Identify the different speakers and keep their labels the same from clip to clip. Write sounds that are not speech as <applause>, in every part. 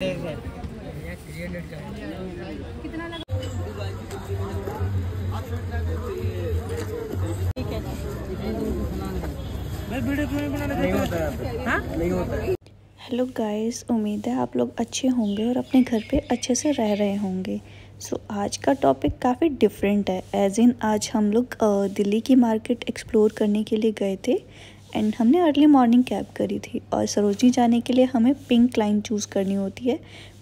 Speaker 1: hello guys उम्मीद है आप लोग अच्छे होंगे और अपने घर पे अच्छे से रह रहे होंगे सो so, आज का टॉपिक काफ़ी डिफरेंट है एज इन आज हम लोग दिल्ली की मार्केट एक्सप्लोर करने के लिए गए थे एंड हमने अर्ली मॉर्निंग कैब करी थी और सरोजनी जाने के लिए हमें पिंक लाइन चूज़ करनी होती है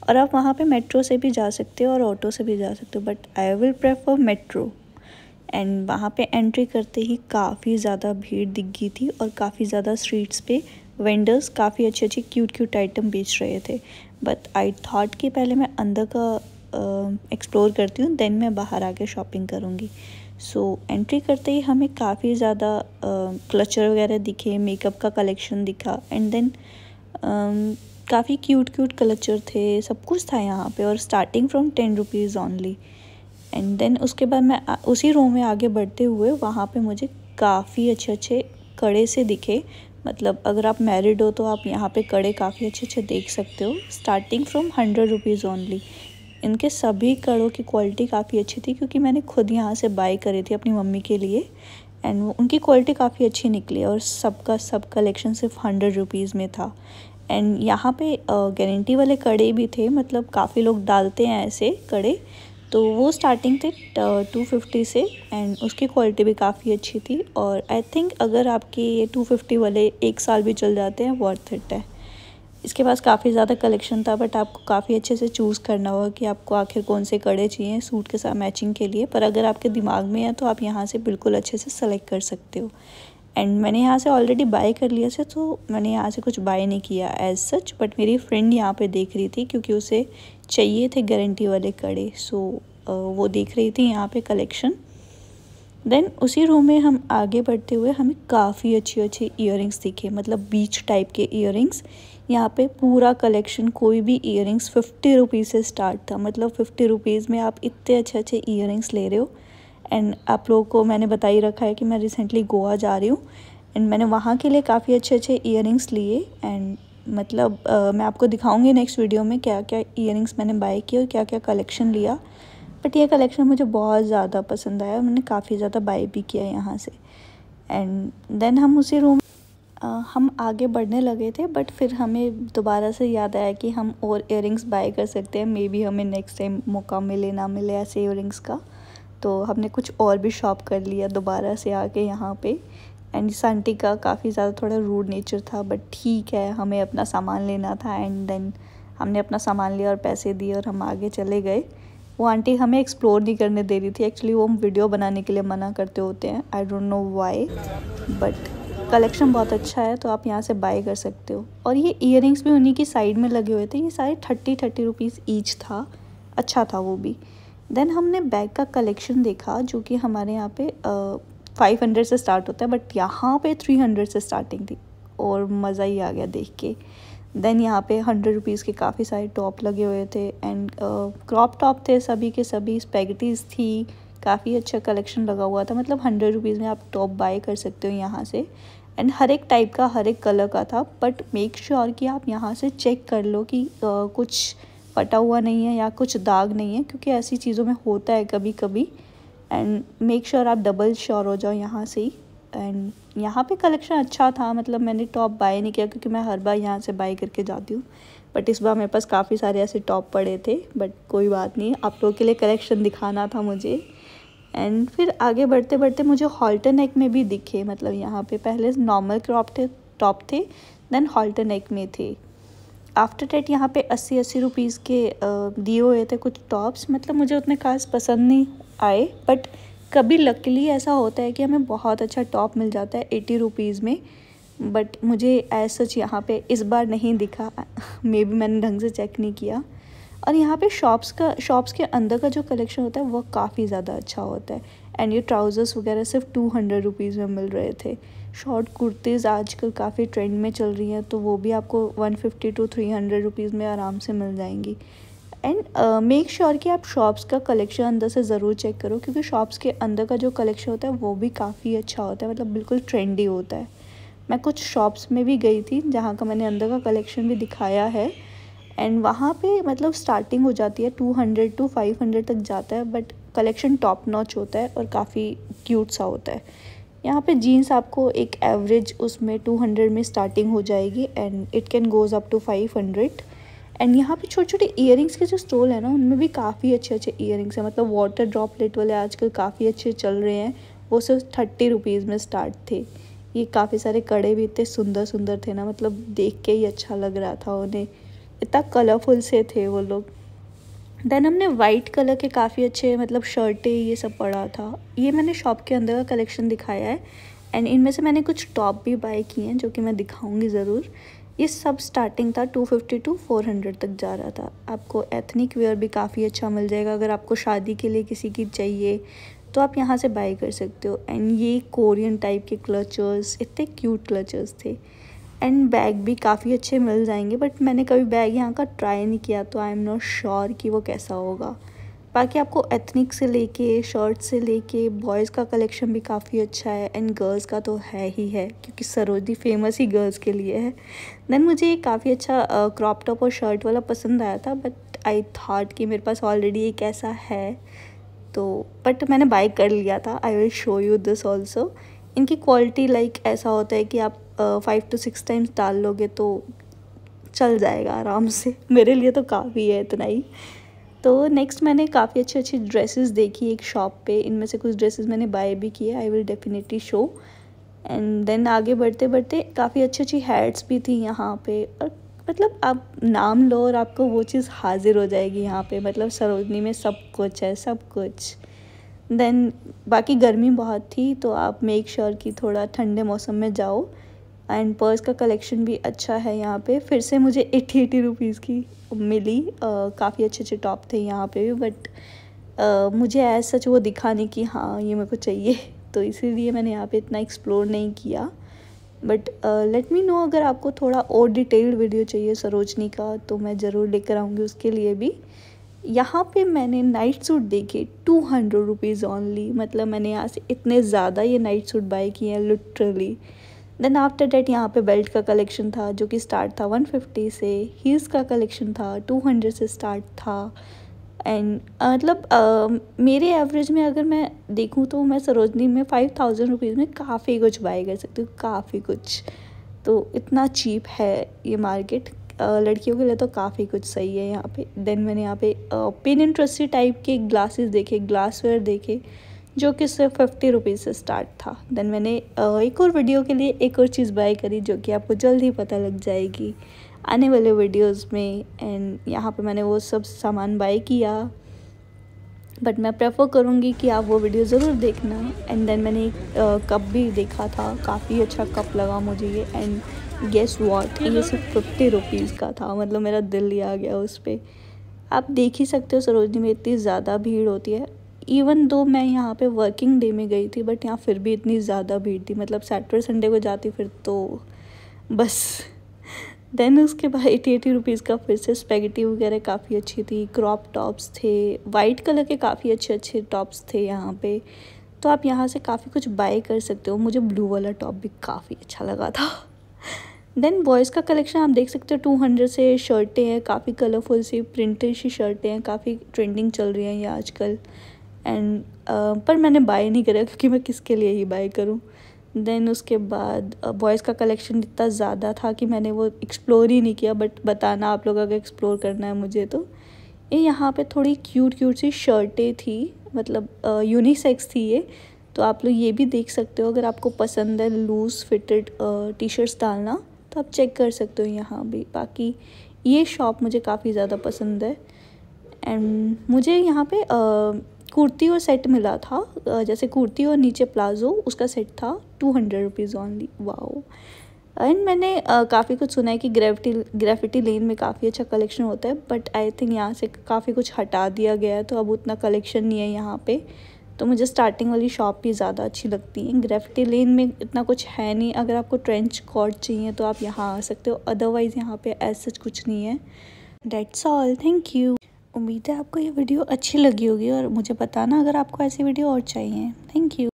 Speaker 1: और आप वहाँ पे मेट्रो से भी जा सकते हो और ऑटो से भी जा सकते हो but I will prefer metro and वहाँ पे एंट्री करते ही काफ़ी ज़्यादा भीड़ दिख गई थी और काफ़ी ज़्यादा स्ट्रीट्स पे वेंडर्स काफ़ी अच्छे अच्छे क्यूट क्यूट आइटम बेच रहे थे बट आई थाट कि पहले मैं अंदर का एक्सप्लोर करती हूँ देन मैं बाहर आके शॉपिंग करूँगी सो so, एंट्री करते ही हमें काफ़ी ज़्यादा क्लचर वगैरह दिखे मेकअप का कलेक्शन दिखा एंड देन काफ़ी क्यूट क्यूट क्लचर थे सब कुछ था यहाँ पे और starting from ten rupees only and then उसके बाद मैं उसी रूम में आगे बढ़ते हुए वहाँ पे मुझे काफ़ी अच्छे अच्छे कड़े से दिखे मतलब अगर आप मैरिड हो तो आप यहाँ पे कड़े काफ़ी अच्छे अच्छे देख सकते हो starting from hundred rupees only इनके सभी कड़ों की क्वालिटी काफ़ी अच्छी थी क्योंकि मैंने खुद यहाँ से बाई करी थी अपनी मम्मी के लिए एंड वो उनकी क्वालिटी काफ़ी अच्छी निकली और सबका सब कलेक्शन सिर्फ हंड्रेड रुपीज़ में था एंड यहाँ पे गारंटी वाले कड़े भी थे मतलब काफ़ी लोग डालते हैं ऐसे कड़े तो वो स्टार्टिंग थे टू फिफ्टी से एंड उसकी क्वालिटी भी काफ़ी अच्छी थी और आई थिंक अगर आपके ये टू फिफ्टी वाले एक साल भी चल जाते हैं वर्थ इट है इसके पास काफ़ी ज़्यादा कलेक्शन था बट आपको काफ़ी अच्छे से चूज़ करना होगा कि आपको आखिर कौन से कड़े चाहिए सूट के साथ मैचिंग के लिए पर अगर आपके दिमाग में है तो आप यहाँ से बिल्कुल अच्छे से सेलेक्ट कर सकते हो एंड मैंने यहाँ से ऑलरेडी बाय कर लिया से तो मैंने यहाँ से कुछ बाय नहीं किया एज सच बट मेरी फ्रेंड यहाँ पर देख रही थी क्योंकि उसे चाहिए थे गारंटी वाले कड़े सो so, वो देख रही थी यहाँ पर कलेक्शन देन उसी रूम में हम आगे बढ़ते हुए हमें काफ़ी अच्छी अच्छी इयर दिखे मतलब बीच टाइप के इयर यहाँ पे पूरा कलेक्शन कोई भी इयर रिंग्स फिफ्टी रुपीज़ से स्टार्ट था मतलब फिफ्टी रुपीज़ में आप इतने अच्छे अच्छे इयर ले रहे हो एंड आप लोगों को मैंने बता ही रखा है कि मैं रिसेंटली गोवा जा रही हूँ एंड मैंने वहाँ के लिए काफ़ी अच्छे अच्छे इयर लिए एंड मतलब आ, मैं आपको दिखाऊंगी नेक्स्ट वीडियो में क्या क्या इयर मैंने बाय किए और क्या क्या कलेक्शन लिया बट ये कलेक्शन मुझे बहुत ज़्यादा पसंद आया और मैंने काफ़ी ज़्यादा बाई भी किया यहाँ से एंड देन हम उसी रूम Uh, हम आगे बढ़ने लगे थे बट फिर हमें दोबारा से याद आया कि हम और इयर बाय कर सकते हैं मे बी हमें नेक्स्ट टाइम मौका मिले ना मिले ऐसे इयर का तो हमने कुछ और भी शॉप कर लिया दोबारा से आके यहाँ पे एंड इस आंटी का काफ़ी ज़्यादा थोड़ा रूड नेचर था बट ठीक है हमें अपना सामान लेना था एंड देन हमने अपना सामान लिया और पैसे दिए और हम आगे चले गए वो आंटी हमें एक्सप्लोर नहीं करने दे रही थी एक्चुअली वो हम वीडियो बनाने के लिए मना करते होते हैं I don't know why but collection बहुत अच्छा है तो आप यहाँ से बाय कर सकते हो और ये इयर भी उन्हीं की साइड में लगे हुए थे ये सारे थर्टी थर्टी रुपीज़ ईच था अच्छा था वो भी देन हमने बैग का कलेक्शन देखा जो कि हमारे यहाँ पे फाइव हंड्रेड से स्टार्ट होता है बट यहाँ पे थ्री हंड्रेड से स्टार्टिंग थी और मज़ा ही आ गया देख के देन यहाँ पे हंड्रेड रुपीज़ के काफ़ी सारे टॉप लगे हुए थे एंड क्रॉप टॉप थे सभी के सभी स्पैगटीज थी काफ़ी अच्छा कलेक्शन लगा हुआ था मतलब हंड्रेड रुपीज़ में आप टॉप बाय कर सकते हो यहाँ से एंड हर एक टाइप का हर एक कलर का था बट मेक श्योर कि आप यहाँ से चेक कर लो कि आ, uh, कुछ फटा हुआ नहीं है या कुछ दाग नहीं है क्योंकि ऐसी चीज़ों में होता है कभी कभी एंड मेक श्योर आप डबल श्योर हो जाओ यहाँ से ही एंड यहाँ पे कलेक्शन अच्छा था मतलब मैंने टॉप बाय नहीं किया क्योंकि मैं हर बार यहाँ से बाय करके जाती हूँ बट इस बार मेरे पास काफ़ी सारे ऐसे टॉप पड़े थे बट कोई बात नहीं आप लोगों के लिए कलेक्शन दिखाना था मुझे एंड फिर आगे बढ़ते बढ़ते मुझे हॉल्टर नेक में भी दिखे मतलब यहाँ पे पहले नॉर्मल क्रॉप थे टॉप थे देन हॉल्टर नेक में थे आफ्टर डेट यहाँ पे अस्सी अस्सी रुपीज़ के दिए हुए थे कुछ टॉप्स मतलब मुझे उतने खास पसंद नहीं आए बट कभी लकली ऐसा होता है कि हमें बहुत अच्छा टॉप मिल जाता है एटी रुपीज़ में बट मुझे एज सच यहाँ पे इस बार नहीं दिखा मे बी मैंने ढंग से चेक नहीं किया और यहाँ पे शॉप्स का शॉप्स के अंदर का जो कलेक्शन होता है वो काफ़ी ज़्यादा अच्छा होता है एंड ये ट्राउज़र्स वगैरह सिर्फ टू हंड्रेड रुपीज़ में मिल रहे थे शॉर्ट कुर्तीज़ आजकल काफ़ी ट्रेंड में चल रही हैं तो वो भी आपको one fifty two three hundred rupees में आराम से मिल जाएंगी एंड मेक श्योर कि आप शॉप्स का कलेक्शन अंदर से ज़रूर चेक करो क्योंकि शॉप्स के अंदर का जो कलेक्शन होता है वो भी काफ़ी अच्छा होता है मतलब बिल्कुल ट्रेंडी होता है मैं कुछ शॉप्स में भी गई थी जहाँ का मैंने अंदर का कलेक्शन भी दिखाया है एंड वहाँ पे मतलब स्टार्टिंग हो जाती है two hundred two five hundred तक जाता है बट कलेक्शन टॉप नॉच होता है और काफ़ी क्यूट सा होता है यहाँ पे जीन्स आपको एक एवरेज उसमें टू हंड्रेड में स्टार्टिंग हो जाएगी and it can goes up to five hundred and यहाँ पे छोटे छोटे ईयरिंग्स के जो स्टॉल है ना उनमें भी काफ़ी अच्छे अच्छे ईयरिंग्स हैं मतलब वाटर ड्रॉपलेट वाले आजकल काफ़ी अच्छे चल रहे हैं वो सिर्फ थर्टी रुपीज़ में स्टार्ट थे ये काफ़ी सारे कड़े भी इतने सुंदर सुंदर थे ना मतलब देख के ही अच्छा लग रहा था उन्हें इतना कलरफुल से थे वो लोग देन हमने वाइट कलर के काफ़ी अच्छे मतलब शर्टें ये सब पड़ा था ये मैंने शॉप के अंदर का कलेक्शन दिखाया है एंड इनमें से मैंने कुछ टॉप भी बाय किए हैं जो कि मैं दिखाऊंगी ज़रूर ये सब स्टार्टिंग था 250 टू 400 तक जा रहा था आपको एथनिक वेयर भी काफ़ी अच्छा मिल जाएगा अगर आपको शादी के लिए किसी की चाहिए तो आप यहाँ से बाई कर सकते हो एंड ये कोरियन टाइप के क्लचर्स इतने क्यूट क्लचर्स थे एंड बैग भी काफ़ी अच्छे मिल जाएंगे बट मैंने कभी बैग यहाँ का ट्राई नहीं किया तो आई एम नॉट श्योर कि वो कैसा होगा बाकी आपको एथनिक से लेके शर्ट से लेके बॉयज़ का कलेक्शन भी काफ़ी अच्छा है एंड गर्ल्स का तो है ही है क्योंकि सरोजी फेमस ही गर्ल्स के लिए है देन मुझे काफ़ी अच्छा क्रॉप टॉप और शर्ट वाला पसंद आया था बट आई थाट कि मेरे पास ऑलरेडी एक ऐसा है तो बट मैंने बाई कर लिया था I will show you this also इनकी क्वालिटी लाइक ऐसा होता है कि आप फाइव टू सिक्स टाइम्स डाल लोगे तो चल जाएगा आराम से मेरे लिए तो काफ़ी है इतना ही तो नेक्स्ट मैंने काफ़ी अच्छी अच्छी ड्रेसेस देखी एक शॉप पे इनमें से कुछ ड्रेसेस मैंने बाय भी किए I will definitely show and then आगे बढ़ते बढ़ते काफ़ी अच्छी अच्छी हैड्स भी थी यहाँ पे और मतलब आप नाम लो और आपको वो चीज़ हाजिर हो जाएगी यहाँ पे मतलब सरोजनी में सब कुछ है सब कुछ देन बाकी गर्मी बहुत थी तो आप मेक श्योर sure कि थोड़ा ठंडे मौसम में जाओ एंड पर्स का कलेक्शन भी अच्छा है यहाँ पे फिर से मुझे एट्टी एटी रुपीज़ की मिली काफ़ी अच्छे अच्छे टॉप थे यहाँ पे भी बट मुझे एज सच वो दिखाने की हाँ ये मेरे को चाहिए <laughs> तो इसीलिए मैंने यहाँ पे इतना एक्सप्लोर नहीं किया बट लेट मी नो अगर आपको थोड़ा और डिटेल्ड वीडियो चाहिए सरोजनी का तो मैं ज़रूर लेकर आऊँगी उसके लिए भी यहाँ पे मैंने नाइट सूट देखे टू हंड्रेड रुपीज़ ऑनली मतलब मैंने यहाँ से इतने ज़्यादा ये नाइट सूट बाई किए हैं लिटरली देन आफ्टर डेट यहाँ पे बेल्ट का कलेक्शन था जो कि स्टार्ट था 150 से हील्स का कलेक्शन था 200 से स्टार्ट था एंड मतलब uh, मेरे एवरेज में अगर मैं देखूँ तो मैं सरोजनी में फाइव थाउजेंड रुपीज़ में काफ़ी कुछ बाई कर सकती हूँ काफ़ी कुछ तो इतना चीप है ये मार्केट लड़कियों के लिए तो काफ़ी कुछ सही है यहाँ पे देन मैंने यहाँ पे पिन uh, इंट्रस्टी टाइप के ग्लासेस देखे ग्लासवेयर देखे जो कि सिर्फ फिफ्टी रुपीज़ से स्टार्ट था देन मैंने एक और वीडियो के लिए एक और चीज़ बाय करी जो कि आपको जल्द ही पता लग जाएगी आने वाले वीडियोस में एंड यहाँ पे मैंने वो सब सामान बाय किया बट मैं प्रेफर करूँगी कि आप वो वीडियो ज़रूर देखना एंड देन मैंने एक कप भी देखा था काफ़ी अच्छा कप लगा मुझे ये एंड गेस वॉट ये सिर्फ फिफ्टी रुपीज़ का था मतलब मेरा दिल ही आ गया उस पर आप देख ही सकते हो सरोजनी में इतनी ज़्यादा भीड़ होती है इवन दो मैं यहाँ पे वर्किंग डे में गई थी बट यहाँ फिर भी इतनी ज़्यादा भीड़ थी मतलब सैटरडे संडे को जाती फिर तो बस देन उसके बाद एटी एटी रुपीज़ का फिर से स्पेगेटी वगैरह काफ़ी अच्छी थी क्रॉप टॉप्स थे वाइट कलर के काफ़ी अच्छे अच्छे टॉप्स थे यहाँ पे तो आप यहाँ से काफ़ी कुछ बाय कर सकते हो मुझे ब्लू वाला टॉप भी काफ़ी अच्छा लगा था देन बॉयज़ का कलेक्शन आप देख सकते हो टू हंड्रेड से शर्टें हैं काफ़ी कलरफुल सी प्रिंटेड सी शर्टें हैं काफ़ी ट्रेंडिंग चल रही हैं ये आजकल एंड uh, पर मैंने बाय नहीं करा क्योंकि मैं किसके लिए ही बाय करूँ देन उसके बाद बॉयज़ uh, का कलेक्शन इतना ज़्यादा था कि मैंने वो एक्सप्लोर ही नहीं किया बट बताना आप लोग अगर एक्सप्लोर करना है मुझे तो ये यहाँ पे थोड़ी क्यूट क्यूट सी शर्टें थी मतलब यूनिसेक्स uh, थी ये तो आप लोग ये भी देख सकते हो अगर आपको पसंद है लूज़ फिटेड टी शर्ट्स डालना तो आप चेक कर सकते हो यहाँ भी बाकी ये शॉप मुझे काफ़ी ज़्यादा पसंद है एंड मुझे यहाँ पे कुर्ती और सेट मिला था जैसे कुर्ती और नीचे प्लाजो उसका सेट था two hundred rupees only wow and मैंने काफ़ी कुछ सुना है कि ग्रेविटी ग्रेफिटी लेन में काफ़ी अच्छा कलेक्शन होता है बट आई थिंक यहाँ से काफ़ी कुछ हटा दिया गया है तो अब उतना कलेक्शन नहीं है यहाँ पे तो मुझे स्टार्टिंग वाली शॉप ही ज़्यादा अच्छी लगती है ग्रेफिटी लेन में इतना कुछ है नहीं अगर आपको ट्रेंच कॉट चाहिए तो आप यहाँ आ सकते हो अदरवाइज़ यहाँ पे ऐसा कुछ नहीं है डेट्स ऑल थैंक यू उम्मीद है आपको ये वीडियो अच्छी लगी होगी और मुझे बताना अगर आपको ऐसी वीडियो और चाहिए थैंक यू